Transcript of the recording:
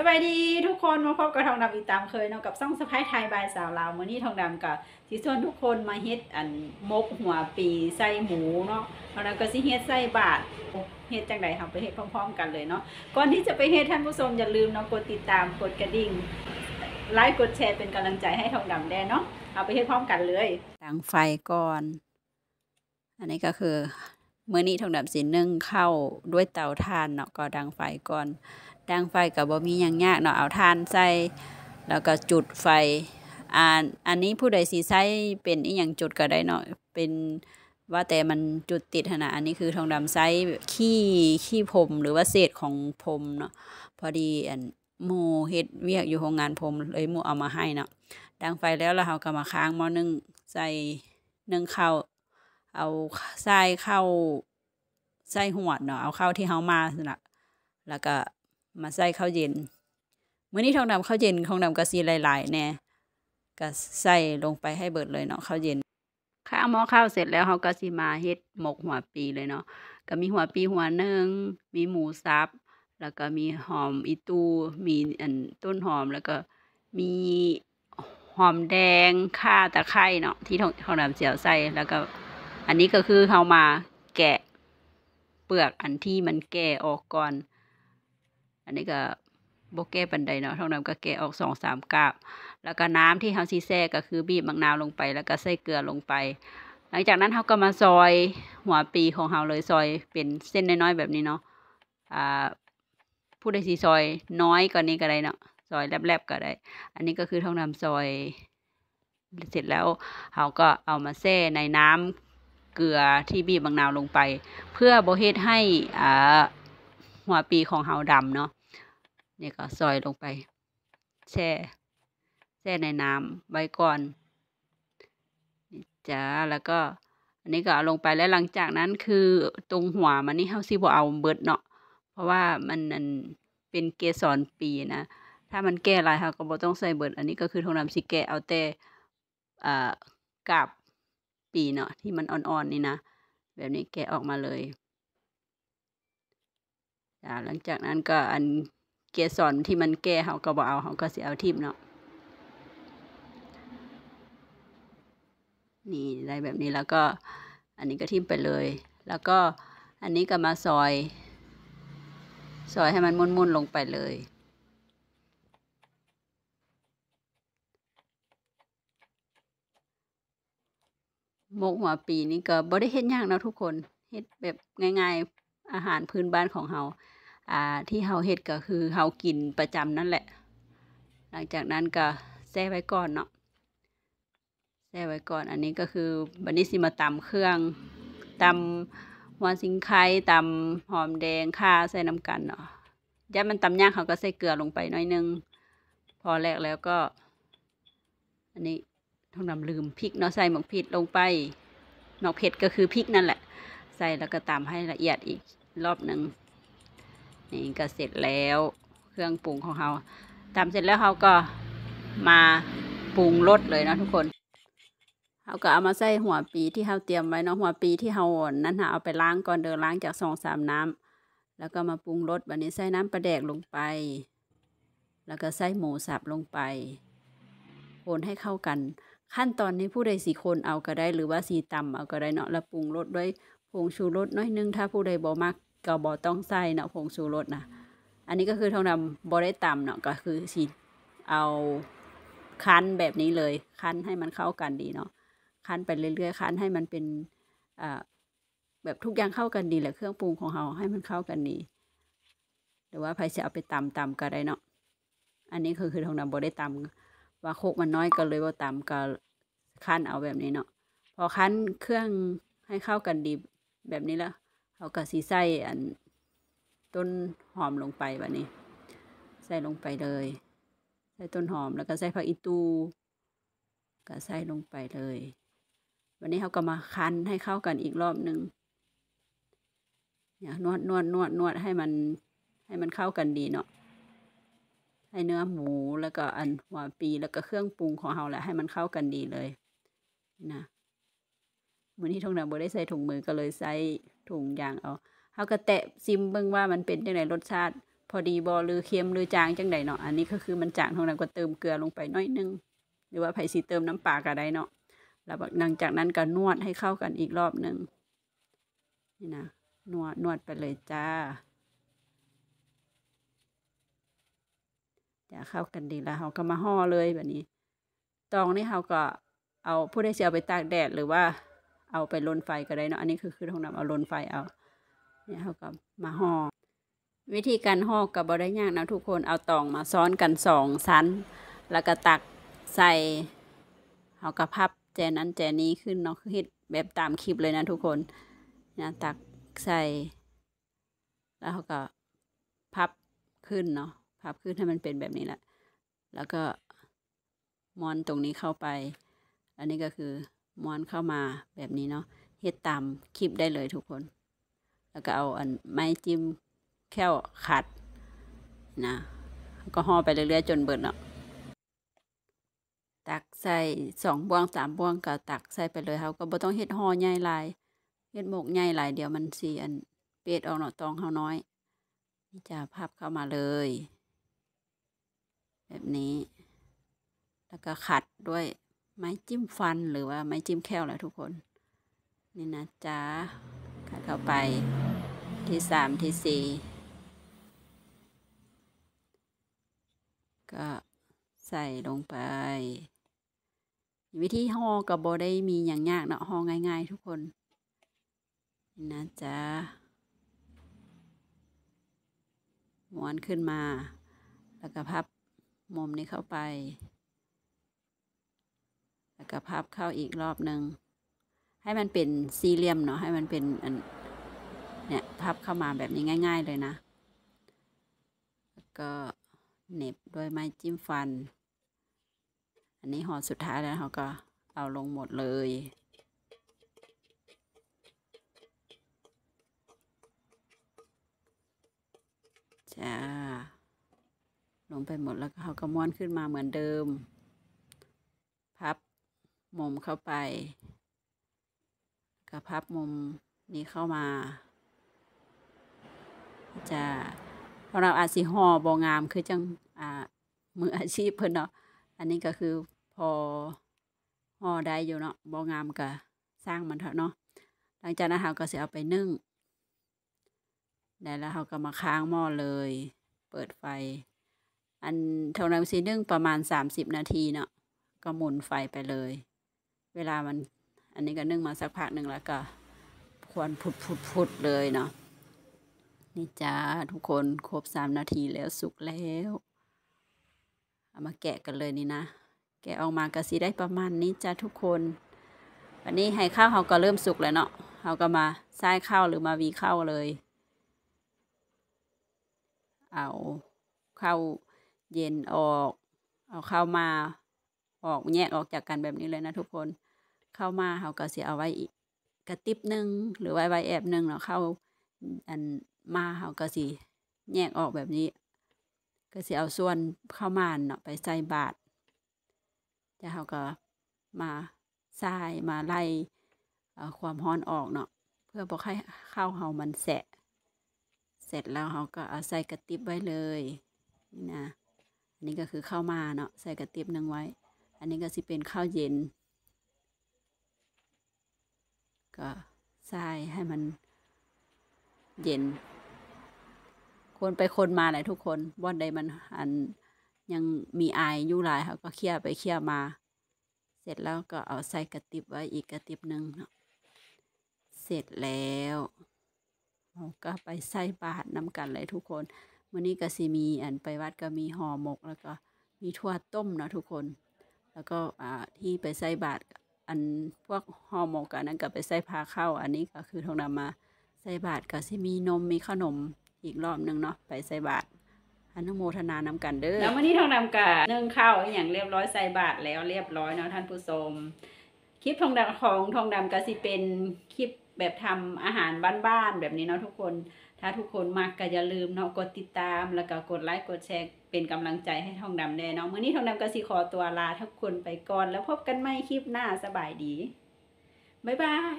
สบายดี ทุกคนมาพบกับทองดำอีกตามเคยเนาะกับซ่องสะพายไทยบายสาวลาวมื่อนี้ทองดำกับทิส่วนทุกคนมาเฮ็ดอันมกหัวปีไส้หมูเนาะแล้วก็สิเฮ็ดไส้บาทเฮ็ดจังไดทำไปเฮ็ดพร้อมๆกันเลยเนาะก่อนที่จะไปเฮ็ดท่านผู้ชมอย่าลืมเนาะกดติดตามกดกระดิ่งไลค์กดแชร์เป็นกำลังใจให้ทองดำได้เนาะเอาไปเฮ็ดพร้อมกันเลยตั้งไฟก่อน อันนี้ก็คือมื่อนี้ทองดำสินึ่งเข้าด้วยเตาถ่านเนาะก็ดังไฟก่อนดังไฟกับบ่มีอย่างยากเนาะเอาทานใส่แล้วก็จุดไฟอ่าอันนี้ผู้ใดสีใส้เป็นอีหยังจุดก็ได้เนาะเป็นว่าแต่มันจุดติดนะอันนี้คือทองดำไซส์ขี้ขี้ผมหรือว่าเศษของผมเนาะพอดีอันหมูเฮ็ดเวียกอยู่โรงงานผมเลยหมูเอามาให้เนาะดังไฟแล้วเราเอากะมาค้างหม้อนึ่งใส่นึ่งข้าวเอาใส่ข้าวใส่หวดเนาะเอาข้าวที่เฮามานะแล้วก็มาใส่ข้าวเย็นมื่อนี้ทองดำข้าวเย็นทองดำกะซีหลายๆแน่กะใส่ลงไปให้เบิดเลยเนาะข้าวเย็น ข้าวหม้อข้าวเสร็จแล้วเขาก็สิมาเฮ็ดหมกหัวปีเลยเนาะ ก็มีหัวปีหัวหนึ่งมีหมูซับ แล้วก็มีหอมอีตู มีอันต้นหอม แล้วก็มีหอมแดงข่าตะไคร่เนาะที่ทองทองดำเจียวใส่ แล้วก็ อันนี้ก็คือเขามาแกะเปลือกอันที่มันแก่ออกก่อนอันนี้ก็บแก้ปันไดเนาะท่องน้ำก็แก้ออกสองสามกาบแล้วก็น้ำที่เฮาซีแซ่ก็คือบีบมะนาวลงไป แล้วก็ใส่เกลือลงไป หลังจากนั้นเขาก็มาซอยหัวปีของเฮาเลยซอยเป็นเส้นน้อยๆแบบนี้เนาะ อ่าผู้ใดสีซอยน้อยกว่านี้ก็ได้เนาะ ซอยแลบๆ ก็ได้ อันนี้ก็คือท่องน้ำซอย เสร็จแล้วเขาก็เอามาแซ่ในน้ำเกลือที่บีบมะนาวลงไป เพื่อโบเฮ็ดให้อ่าหัวปีของเฮาดำเนาะนี่ก็ ซอยลงไป แช่แช่ในน้ำไว้ก่อนนี่จ้าแล้วก็อันนี้ก็เอาลงไปแล้วหลังจากนั้นคือตรงหัวมันนี่เฮาซิบ่เอาเบิดเนาะเพราะว่ามันนั่นเป็นเกสรปีนะ ถ้ามันแก้ลายเฮาก็บ่ต้องใส่เบิดอันนี้ ก็ คือทงน้ำสิแก้เอาแต่อ่ากับปีเนาะที่มันอ่อนๆนี่นะ แบบนี้แกะออกมาเลยจ้าหลังจากนั้นก็อันเกสรที่มันแก่เขาก็บกเอาเขาก็เสียเอาทิมเนาะ นี่ได้แบบนี้แล้วก็อันนี้ก็ทิมไปเลย แล้วก็อันนี้ก็มาซอย ซอยให้มันมุนๆลงไปเลยมกหัวปีนี่ก็บ่ได้เฮ็ดยากนะทุกคนเฮ็ดแบบง่าย ๆอาหารพื้นบ้านของเฮาอ่าที่เฮาเฮ็ดก็คือเฮากินประจำนั่นแหละ หลังจากนั้นก็แช่ไว้ก่อน เนาะ แช่ไว้ก่อนอันนี้ก็คือบันนี้สิมาตาเครื่องตำหัวสิงไคตำหอมแดงข่าใส่น้ำกันเนาะยัดมันตำยากเขาก็ใส่เกลือลงไปน้อยนึง พอแรกแล้วก็ อันนี้ต้องนำลืมพริกเนาะใส่หมกพริกลงไปหมกเผ็ดก็คือพริกนั่นแหละ ใส่แล้วก็ตำให้ละเอียดอีกรอบหนึ่งนี่ก็เสร็จแล้วเครื่องปรุงของเราทำเสร็จแล้วเขาก็มาปรุงรสเลยนะทุกคนเขาก็เอามาใส่หัวปีที่เขาเตรียมไว้เนาะหัวปีที่เขานั้นหะเอาไปล้างก่อนเดินล้างจากสองสามน้ำแล้วก็มาปรุงรสวันนี้ใส่น้ำปลาแดกลงไป แล้วก็ใส่หมูสับลงไปคนให้เข้ากัน ขั้นตอนนี้ผู้ใดสีคนเอาก็ได้หรือว่าสีต่ำเอาก็ได้เนาะแล้วปรุงรสด้วยผงชูรสน้อยนึงถ้าผู้ใดบ่มักก็บอต้องใส่เนาะผงชูรสนะ อันนี้ก็คือทองดำบอได้ตำเนาะก็คือสิเอาคั้นแบบนี้เลยคั้นให้มันเข้ากันดีเนาะคั้นไปเรื่อยๆคั้นให้มันเป็นอ่าแบบทุกอย่างเข้ากันดีแหละเครื่องปรุงของเราให้มันเข้ากันดีหรือว่าใครจะเอาไปตำตำก็ได้เนาะอันนี้คือคือทองดำบอได้ตำว่าโคกมันน้อยก็เลยบ่ตำก็คั้นเอาแบบนี้เนาะพอคั้นเครื่องให้เข้ากันดีแบบนี้แล้วเขาก็สีใส่อันต้นหอมลงไปแบบนี้ ใส่ลงไปเลย ใส่ต้นหอมแล้วก็ใส่ผักอีตูก็ใส่ลงไปเลย วันนี้เขาก็มาคั้นให้เข้ากันอีกรอบหนึ่งเนี่ยนวดนวดนวดนวดให้มันให้มันเข้ากันดีเนาะให้เนื้อหมูแล้วก็อันหัวปีแล้วก็เครื่องปรุงของเราแหละให้มันเข้ากันดีเลยนะมือนี้ทงนงโบได้ใส่ถุงมือก็เลยใส่ถุงอย่างเอาเขาก็แตะซิมเบิ้งว่ามันเป็นจังไดรสชาติพอดีบอหรือเค็มหรือจางจังใดเนาะ อันนี้ก็คือมันจางเท่านั้นก็เติมเกลือลงไปน้อยนึง หรือว่าไผสีเติมน้ำปลาก็ได้เนาะ แล้วหลังจากนั้นก็นวดให้เข้ากันอีกรอบนึงนี่นะนวดนวดไปเลยจ้าจะเข้ากันดีแล้วเขาก็มาห่อเลยแบบนี้ตองนี่เขาก็เอาผู้ได้เสียเอาไปตากแดดหรือว่าเอาไปลนไฟก็ได้เนาะ อันนี้คือคือทองนำเอาลนไฟเอาเนี่ยเขาก็มาห่อวิธีการห่อกับบอด้ยากนะทุกคน เอาตองมาซ้อนกันสองชั้น แล้วก็ตักใส่เขากระพับแจนั้นแจนี้ขึ้นเนาะคือเฮ็ดแบบตามคลิปเลยนะทุกคนนะตักใส่ แล้วเขาก็พับขึ้นเนาะ พับขึ้นให้มันเป็นแบบนี้แหละ แล้วก็มอนตรงนี้เข้าไป อันนี้ก็คือม้วนเข้ามาแบบนี้เนาะเฮ็ดตามคลิปได้เลยทุกคน แล้วก็เอาอันไม้จิ้มแค่วขัดนะก็ห่อไปเรื่อยๆจนเบิดเนาะ ตักใส่สองบ่วงสามบ่วง ก็ตักใส่ไปเลยเขาก็บ่ต้องเฮ็ดห่อใหญ่ลายเฮ็ดหมกใหญ่ลายเดียวมันสีอันเปรตดออกเนาะตองเขาน้อยนี่จะพับเข้ามาเลย แบบนี้ แล้วก็ขัดด้วยไม้จิ้มฟันหรือว่าไม้จิ้มแค่วแล้วทุกคน นี่นะจ๊ะขัดเข้าไปที่สามที่สี่ก็ใส่ลงไป วิธีห่อกับโบได้มีอย่างยากเนาะห่อง่ายๆ ทุกคนนี่นะจ๊ะม้วนขึ้นมา แล้วก็พับมุมนี้เข้าไปกะพับเข้าอีกรอบหนึ่งให้มันเป็นสี่เหลี่ยมเนาะให้มันเป็นเนี่ย พับเข้ามาแบบนี้ง่าย ๆเลยนะ แล้วก็เน็บด้วยไม้จิ้มฟัน อันนี้ห่อสุดท้ายแล้วเขาก็เอาลงหมดเลย จ้า ลงไปหมดแล้วเขาก็ม้วนขึ้นมาเหมือนเดิมพับมุมเข้าไปกระพับมุมนี้เข้ามา จะเราอาชีิห่อบองามคือจัง อ่า มืออาชีพเพิ่นเนาะ อันนี้ก็คือพอห่อได้อยู่เนาะบองามก็สร้างมันเถอะเนาะ หลังจากนั้นเราก็จะเอาไปนึ่ง ได้แล้วเราก็มาค้างหม้อเลย เปิดไฟ อันเท่านั้นสินึ่งประมาณสสามิบนาทีเนาะ ก็หมุนไฟไปเลยเวลามัน อันนี้ก็นึ่งมาสักพักหนึ่งแล้วก็ ควรพุดพุดพุดเลยเนาะ นี่จ้าทุกคนครบสามนาทีแล้วสุกแล้วเอามาแกะกันเลยนี่นะแกะออกมากระสีได้ประมาณนี้จ้าทุกคนวันนี้ให้ข้าวเขาก็เริ่มสุกแล้วเนาะเขาก็มาใส่ข้าวหรือมาวีข้าวเลย เอาข้าวเย็นออก เอาข้าวมาออกแยกออกจากกันแบบนี้เลยนะทุกคนเข้ามาเขาก็เสียเอาไว้อีกกระติบหนึ่งหรือไว้ไว้แอบหนึ่งเนาะเข้าอันมาเขาก็สีแยกออกแบบนี้ก็สีเอาส่วนเข้ามาเนาะไปใส่บาทจะเขาก็มาทรายมาไล่ความฮ้อนออกเนาะเพื่อบอกให้เข้าเฮามันแสะเสร็จแล้วเขาก็เอาใส่กระติบไว้เลยนี่นะอันนี้ก็คือเข้ามาเนาะใส่กระติบหนึ่งไว้อันนี้ก็สิเป็นข้าวเย็น ก็ใส่ให้มันเย็น คนไปคนมาหลายทุกคนวันใดมันอันยังมีไออยู่หลายเขาก็เคี่ยวไปเคี่ยวมา เสร็จแล้วก็เอาใส่กระติบไว้อีกกระติบหนึ่งเสร็จแล้วก็ไปใส่บาตรน้ำกันเลยทุกคนวันนี้ก็สิมีอันไปวัดก็มีห่อหมกแล้วก็มีถั่วต้มเนาะทุกคนแล้วก็ที่ไปใส่บาตรอันพวกฮอร์โมนกันนั้นก็ไปใส่พาเข้า อันนี้ก็คือทองดำมาใส่บาตรก็สิมีนมมีขนมอีกรอบนึงเนาะไปใส่บาตรอนุโมทนานำกันเด้อแล้ววันนี้ทองดำกับเนื่องข้าวอย่างเรียบร้อยใส่บาตรแล้วเรียบร้อยเนาะท่านผู้ชมคลิปทองดำของทองดำก็สิเป็นคลิปแบบทำอาหารบ้านๆแบบนี้เนาะทุกคนถ้าทุกคนมากก็อย่าลืมเนาะกดติดตามแล้วก็กดไลค์กดแชร์เป็นกำลังใจให้ทองดำแน่อนเมื่อนี้ทองดำก็สิขอตัวลาทุกคนไปก่อน แล้วพบกันใหม่คลิปหน้าสบายดี บ๊าย บาย